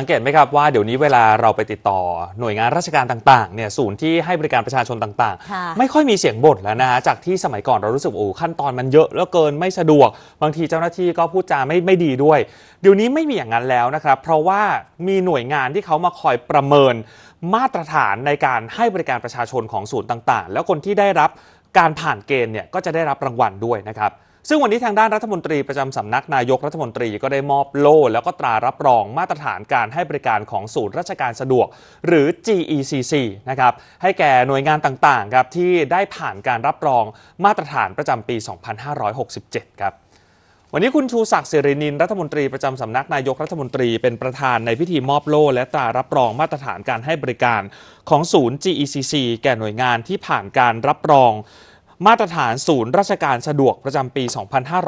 สังเกตไหมครับว่าเดี๋ยวนี้เวลาเราไปติดต่อหน่วยงานราชการต่างๆเนี่ยศูนย์ที่ให้บริการประชาชนต่างๆ ไม่ค่อยมีเสียงบ่นแล้วนะฮะจากที่สมัยก่อน เรารู้สึกโอ้ขั้นตอนมันเยอะแล้วเกินไม่สะดวก บางทีเจ้าหน้าที่ก็พูดจาไม่ไม่ดีด้วย เดี๋ยวนี้ไม่มีอย่างนั้นแล้วนะครับ เพราะว่ามีหน่วยงานที่เขามาคอยประเมิน มาตรฐานในการให้บริการประชาชนของศูนย์ต่าง ๆ แล้วคนที่ได้รับการผ่านเกณฑ์เนี่ยก็จะได้รับรางวัลด้วยนะครับซึ่งวันนี้ทางด้านรัฐมนตรีประจำสำนักนายกรัฐมนตรีก็ได้มอบโล่ แล้วก็ตรารับรองมาตรฐานการให้บริการของศูนย์ราชการสะดวกหรือ GECC นะครับ ให้แก่หน่วยงานต่างๆครับที่ได้ผ่านการรับรองมาตรฐานประจำปี 2567 ครับวันนี้คุณชูศักดิ์สิรินินรัฐมนตรีประจำสำนักนายกรัฐมนตรีเป็นประธานในพิธีมอบโล่ และตรารับรองมาตรฐานการให้บริการของศูนย์ GECC แก่หน่วยงานที่ผ่านการรับรองมาตรฐานศูนย์ราชการสะดวกประจำปี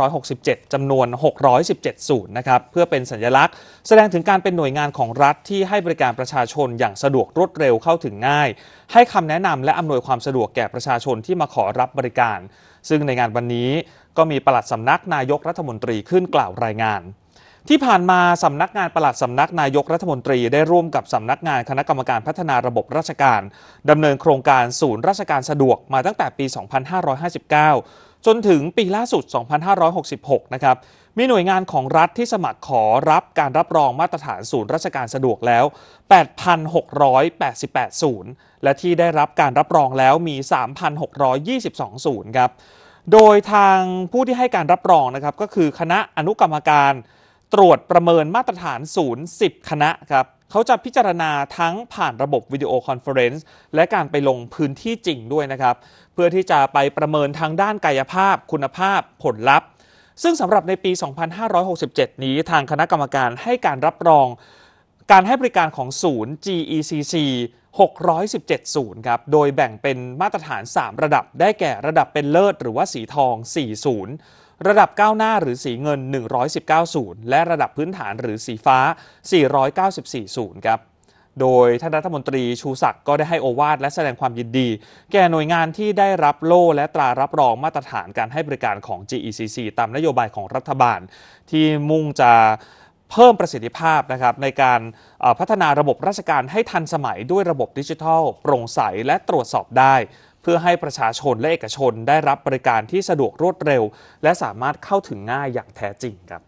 2567 จำนวน 617 ศูนย์นะครับ เพื่อเป็นสัญลักษณ์ แสดงถึงการเป็นหน่วยงานของรัฐที่ให้บริการประชาชนอย่างสะดวกรวดเร็วเข้าถึงง่าย ให้คำแนะนำและอำนวยความสะดวกแก่ประชาชนที่มาขอรับบริการ ซึ่งในงานวันนี้ก็มีปลัดสำนักนายกรัฐมนตรีขึ้นกล่าวรายงานที่ผ่านมาสำนักงานประหลัดสำนักนายกรัฐมนตรี ได้ร่วมกับสำนักงานคณะกรรมการพัฒนาระบบราชการดำเนินโครงการศูนย์ราชการสะดวกมาตั้งแต่ปี 2559 จนถึงปีล่าสุด 2566 นะครับ มีหน่วยงานของรัฐที่สมัครขอรับการรับรองมาตรฐานศูนย์ราชการสะดวกแล้ว 8,688 ศูนย์ และที่ได้รับการรับรองแล้วมี 3,622 ศูนย์ครับ โดยทางผู้ที่ให้การรับรองนะครับก็คือคณะอนุกรรมการตรวจประเมินมาตรฐานศูนย์10 คณะครับ เขาจะพิจารณาทั้งผ่านระบบวิดีโอคอนเฟอเรนซ์และการไปลงพื้นที่จริงด้วยนะครับ เพื่อที่จะไปประเมินทางด้านกายภาพ คุณภาพผลลัพธ์ ซึ่งสำหรับในปี 2567 นี้ทางคณะกรรมการให้การรับรอง การให้บริการของศูนย์ GECC 617ศูนย์ครับ โดยแบ่งเป็นมาตรฐาน 3 ระดับได้แก่ระดับเป็นเลิศ หรือว่าสีทอง4ศูนย์ระดับก้าวหน้าหรือสีเงิน 119ศูนย์และระดับพื้นฐานหรือสีฟ้า 494ศูนย์ครับ โดยท่านรัฐมนตรีชูศักดิ์ก็ได้ให้โอวาทและแสดงความยินดี แก่หน่วยงานที่ได้รับโล่และตรารับรองมาตรฐานการให้บริการของ GECC ตามนโยบายของรัฐบาลที่มุ่งจะเพิ่มประสิทธิภาพนะครับในการพัฒนาระบบราชการให้ทันสมัยด้วยระบบดิจิทัล โปร่งใส และตรวจสอบได้เพื่อให้ประชาชนและเอกชนได้รับบริการที่สะดวกรวดเร็ว และสามารถเข้าถึงง่ายอย่างแท้จริงครับ